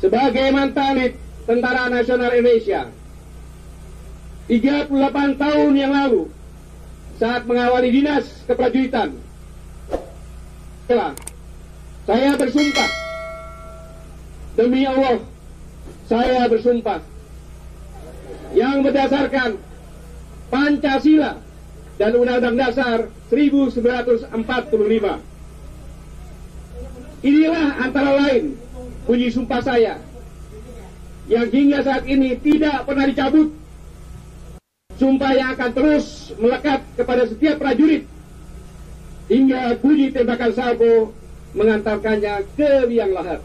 sebagai mantan Tentara Nasional Indonesia 38 tahun yang lalu saat mengawali dinas keprajuritan saya bersumpah demi Allah saya bersumpah yang berdasarkan Pancasila dan Undang-Undang Dasar 1945 inilah antara lain bunyi sumpah saya yang hingga saat ini tidak pernah dicabut. Sumpah yang akan terus melekat kepada setiap prajurit hingga bunyi tembakan salvo mengantarkannya ke liang lahat.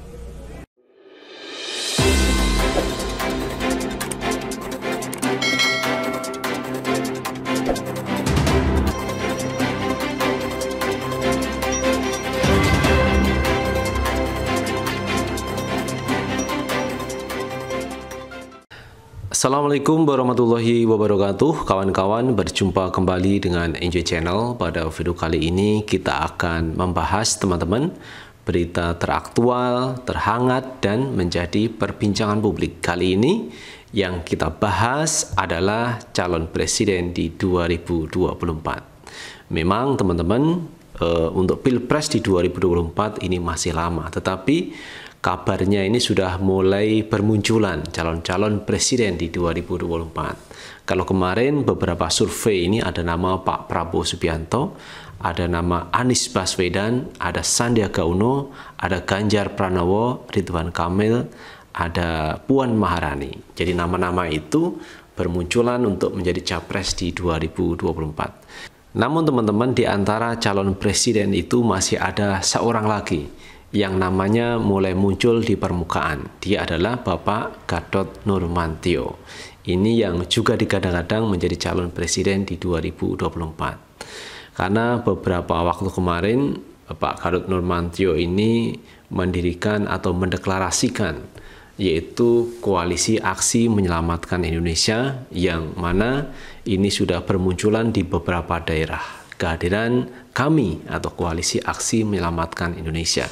Assalamualaikum warahmatullahi wabarakatuh Kawan-kawan berjumpa kembali dengan Enjoy Channel Pada video kali ini kita akan membahas teman-teman Berita teraktual, terhangat, dan menjadi perbincangan publik Kali ini yang kita bahas adalah calon presiden di 2024 Memang teman-teman eh, untuk Pilpres di 2024 ini masih lama Tetapi kabarnya ini sudah mulai bermunculan calon-calon presiden di 2024. Kalau kemarin beberapa survei ini ada nama Pak Prabowo Subianto, ada nama Anies Baswedan, ada Sandiaga Uno, ada Ganjar Pranowo, Ridwan Kamil, ada Puan Maharani. Jadi nama-nama itu bermunculan untuk menjadi capres di 2024. Namun teman-teman di antara calon presiden itu masih ada seorang lagi yang namanya mulai muncul di permukaan. Dia adalah Bapak Gatot Nurmantio. Ini yang juga digadang-gadang menjadi calon presiden di 2024. Karena beberapa waktu kemarin Bapak Gatot Nurmantio ini mendirikan atau mendeklarasikan yaitu koalisi aksi menyelamatkan Indonesia yang mana ini sudah bermunculan di beberapa daerah. Kehadiran kami atau koalisi aksi menyelamatkan Indonesia.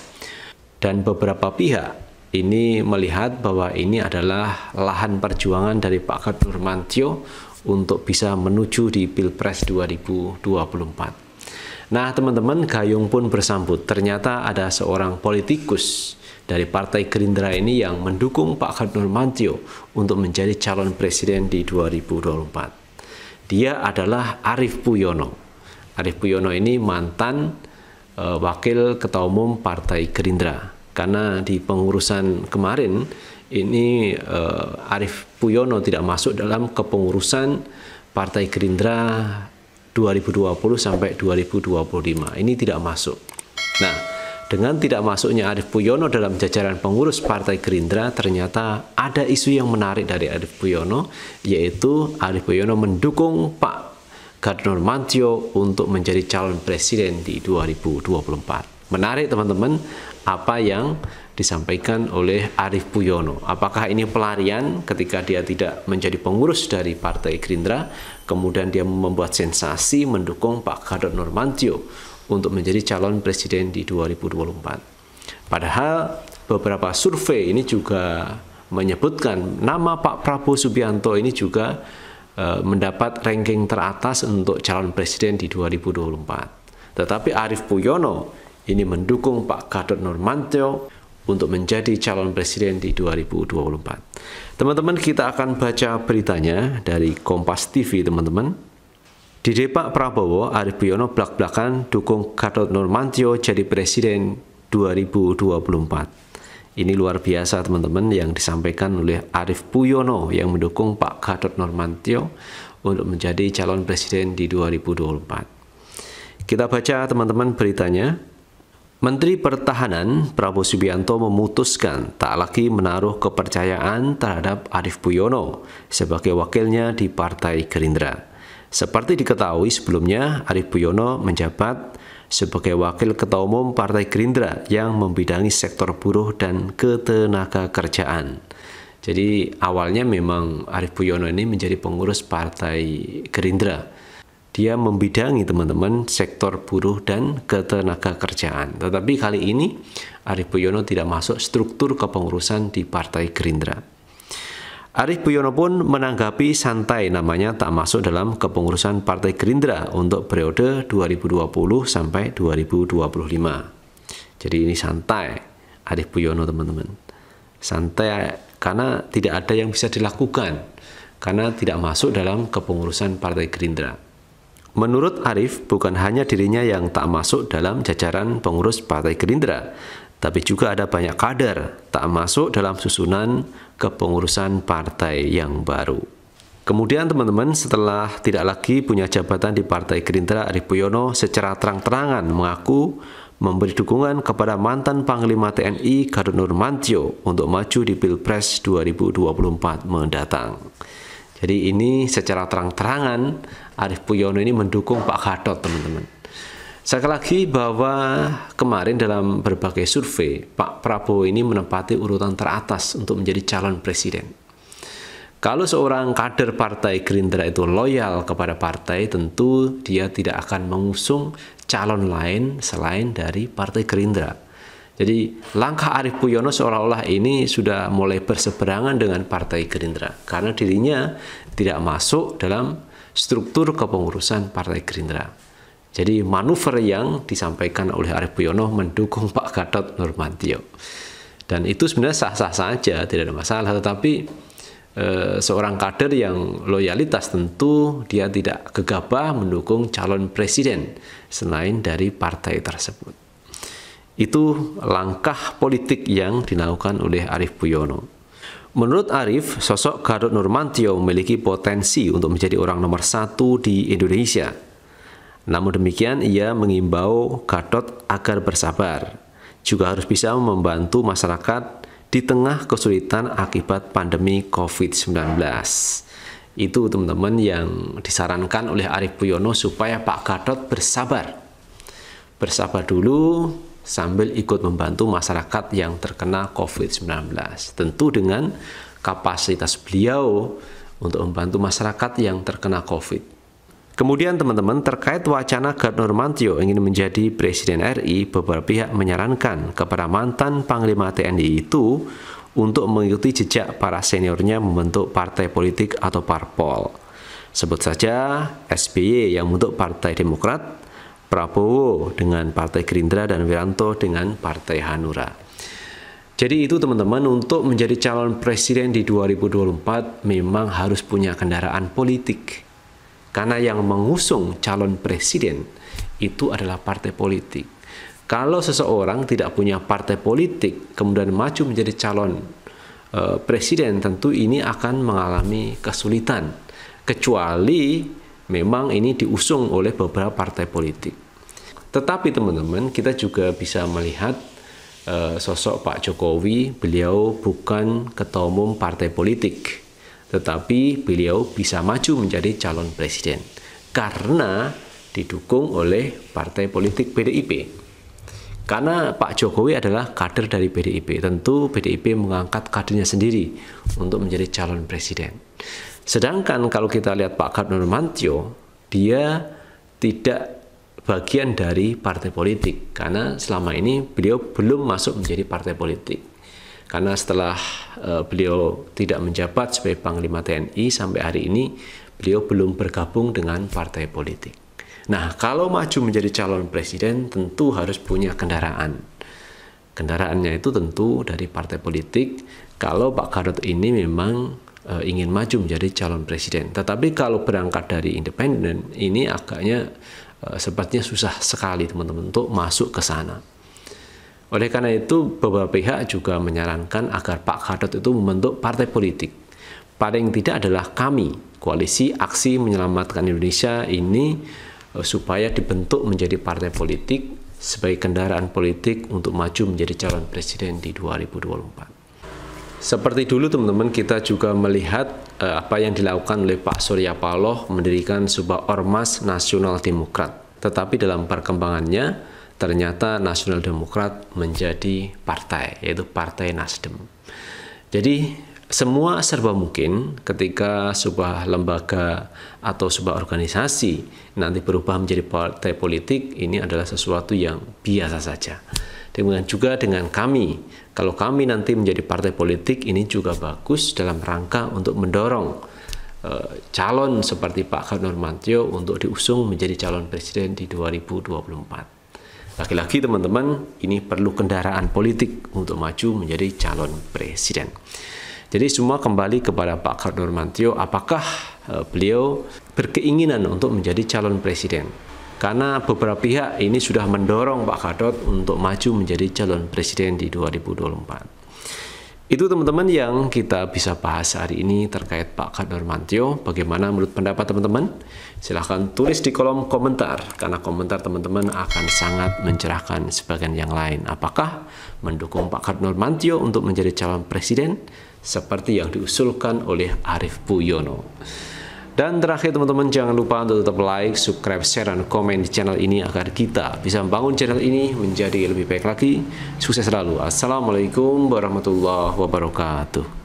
Dan beberapa pihak ini melihat bahwa ini adalah lahan perjuangan dari Pak Gatot Mantio untuk bisa menuju di Pilpres 2024. Nah, teman-teman, Gayung pun bersambut. Ternyata ada seorang politikus dari Partai Gerindra ini yang mendukung Pak Gatot Mantio untuk menjadi calon presiden di 2024. Dia adalah Arif Puyono. Arief Puyono ini mantan e, wakil ketua umum Partai Gerindra karena di pengurusan kemarin ini e, Arief Puyono tidak masuk dalam kepengurusan Partai Gerindra 2020 sampai 2025. Ini tidak masuk. Nah, dengan tidak masuknya Arief Puyono dalam jajaran pengurus Partai Gerindra, ternyata ada isu yang menarik dari Arief Puyono, yaitu Arief Puyono mendukung Pak Gardner Mantio untuk menjadi calon presiden di 2024. Menarik teman-teman apa yang disampaikan oleh Arief Puyono. Apakah ini pelarian ketika dia tidak menjadi pengurus dari Partai Gerindra, kemudian dia membuat sensasi mendukung Pak Gatot Normantio untuk menjadi calon presiden di 2024. Padahal beberapa survei ini juga menyebutkan nama Pak Prabowo Subianto ini juga Eh, mendapat ranking teratas untuk calon presiden di 2024. Tetapi Arief Puyono ini mendukung Pak Gatot Nurmantio untuk menjadi calon presiden di 2024. Teman-teman, kita akan baca beritanya dari Kompas TV, teman-teman. Di Depak Prabowo, Arief Puyono belak-belakan dukung Gatot Nurmantio jadi presiden 2024. Ini luar biasa teman-teman yang disampaikan oleh Arief Puyono yang mendukung Pak Gatot Normantio untuk menjadi calon presiden di 2024. Kita baca teman-teman beritanya. Menteri Pertahanan Prabowo Subianto memutuskan tak lagi menaruh kepercayaan terhadap Arief Puyono sebagai wakilnya di Partai Gerindra. Seperti diketahui sebelumnya, Arief Buyono menjabat sebagai Wakil Ketua Umum Partai Gerindra yang membidangi sektor buruh dan ketenaga kerjaan. Jadi awalnya memang Arief Buyono ini menjadi pengurus Partai Gerindra. Dia membidangi teman-teman sektor buruh dan ketenaga kerjaan. Tetapi kali ini Arief Buyono tidak masuk struktur kepengurusan di Partai Gerindra. Arif Puyono pun menanggapi santai namanya tak masuk dalam kepengurusan Partai Gerindra untuk periode 2020 sampai 2025. Jadi ini santai Arif Puyono teman-teman. Santai karena tidak ada yang bisa dilakukan karena tidak masuk dalam kepengurusan Partai Gerindra. Menurut Arif, bukan hanya dirinya yang tak masuk dalam jajaran pengurus Partai Gerindra, tapi juga ada banyak kader tak masuk dalam susunan kepengurusan partai yang baru. Kemudian teman-teman setelah tidak lagi punya jabatan di Partai Gerindra, Arief Puyono secara terang-terangan mengaku memberi dukungan kepada mantan Panglima TNI Gatot Nurmantio untuk maju di Pilpres 2024 mendatang. Jadi ini secara terang-terangan Arief Puyono ini mendukung Pak Gatot, teman-teman. Sekali lagi bahwa kemarin dalam berbagai survei, Pak Prabowo ini menempati urutan teratas untuk menjadi calon presiden. Kalau seorang kader partai Gerindra itu loyal kepada partai, tentu dia tidak akan mengusung calon lain selain dari partai Gerindra. Jadi langkah Arief Puyono seolah-olah ini sudah mulai berseberangan dengan partai Gerindra karena dirinya tidak masuk dalam struktur kepengurusan partai Gerindra. Jadi manuver yang disampaikan oleh Arief Puyono mendukung Pak Gatot Nurmantio. Dan itu sebenarnya sah-sah saja, tidak ada masalah. Tetapi eh, seorang kader yang loyalitas tentu dia tidak gegabah mendukung calon presiden selain dari partai tersebut. Itu langkah politik yang dilakukan oleh Arief Puyono. Menurut Arif, sosok Gatot Nurmantio memiliki potensi untuk menjadi orang nomor satu di Indonesia namun demikian, ia mengimbau Gatot agar bersabar, juga harus bisa membantu masyarakat di tengah kesulitan akibat pandemi COVID-19. Itu teman-teman yang disarankan oleh Arief Puyono supaya Pak Gatot bersabar. Bersabar dulu sambil ikut membantu masyarakat yang terkena COVID-19. Tentu dengan kapasitas beliau untuk membantu masyarakat yang terkena COVID. Kemudian teman-teman, terkait wacana Gatot Mantio ingin menjadi Presiden RI, beberapa pihak menyarankan kepada mantan Panglima TNI itu untuk mengikuti jejak para seniornya membentuk partai politik atau parpol. Sebut saja SBY yang membentuk Partai Demokrat, Prabowo dengan Partai Gerindra, dan Wiranto dengan Partai Hanura. Jadi itu teman-teman untuk menjadi calon presiden di 2024 memang harus punya kendaraan politik karena yang mengusung calon presiden itu adalah partai politik. Kalau seseorang tidak punya partai politik, kemudian maju menjadi calon e, presiden, tentu ini akan mengalami kesulitan, kecuali memang ini diusung oleh beberapa partai politik. Tetapi, teman-teman, kita juga bisa melihat e, sosok Pak Jokowi, beliau bukan ketua umum partai politik tetapi beliau bisa maju menjadi calon presiden karena didukung oleh partai politik PDIP. Karena Pak Jokowi adalah kader dari PDIP, tentu PDIP mengangkat kadernya sendiri untuk menjadi calon presiden. Sedangkan kalau kita lihat Pak Gatot Nurmantio, dia tidak bagian dari partai politik karena selama ini beliau belum masuk menjadi partai politik. Karena setelah uh, beliau tidak menjabat sebagai Panglima TNI sampai hari ini, beliau belum bergabung dengan partai politik. Nah, kalau maju menjadi calon presiden tentu harus punya kendaraan. Kendaraannya itu tentu dari partai politik. Kalau Pak Karut ini memang e, ingin maju menjadi calon presiden, tetapi kalau berangkat dari independen ini agaknya e, sepertinya susah sekali teman-teman untuk masuk ke sana. Oleh karena itu, beberapa pihak juga menyarankan agar Pak Gatot itu membentuk partai politik. Paling tidak adalah kami, koalisi aksi menyelamatkan Indonesia ini eh, supaya dibentuk menjadi partai politik sebagai kendaraan politik untuk maju menjadi calon presiden di 2024. Seperti dulu teman-teman kita juga melihat eh, apa yang dilakukan oleh Pak Surya Paloh mendirikan sebuah ormas nasional demokrat. Tetapi dalam perkembangannya ternyata Nasional Demokrat menjadi partai, yaitu Partai Nasdem. Jadi semua serba mungkin ketika sebuah lembaga atau sebuah organisasi nanti berubah menjadi partai politik ini adalah sesuatu yang biasa saja. Demikian juga dengan kami, kalau kami nanti menjadi partai politik ini juga bagus dalam rangka untuk mendorong eh, calon seperti Pak Khairul Mantio untuk diusung menjadi calon presiden di 2024. Laki-laki teman-teman, ini perlu kendaraan politik untuk maju menjadi calon presiden. Jadi semua kembali kepada Pak Kardor Mantio, apakah e, beliau berkeinginan untuk menjadi calon presiden? Karena beberapa pihak ini sudah mendorong Pak Kardot untuk maju menjadi calon presiden di 2024. Itu teman-teman yang kita bisa bahas hari ini terkait Pak Kador Mantio. Bagaimana menurut pendapat teman-teman? Silahkan tulis di kolom komentar, karena komentar teman-teman akan sangat mencerahkan sebagian yang lain. Apakah mendukung Pak Kador Mantio untuk menjadi calon presiden seperti yang diusulkan oleh Arief Puyono? Dan terakhir teman-teman jangan lupa untuk tetap like, subscribe, share, dan komen di channel ini agar kita bisa membangun channel ini menjadi lebih baik lagi. Sukses selalu. Assalamualaikum warahmatullahi wabarakatuh.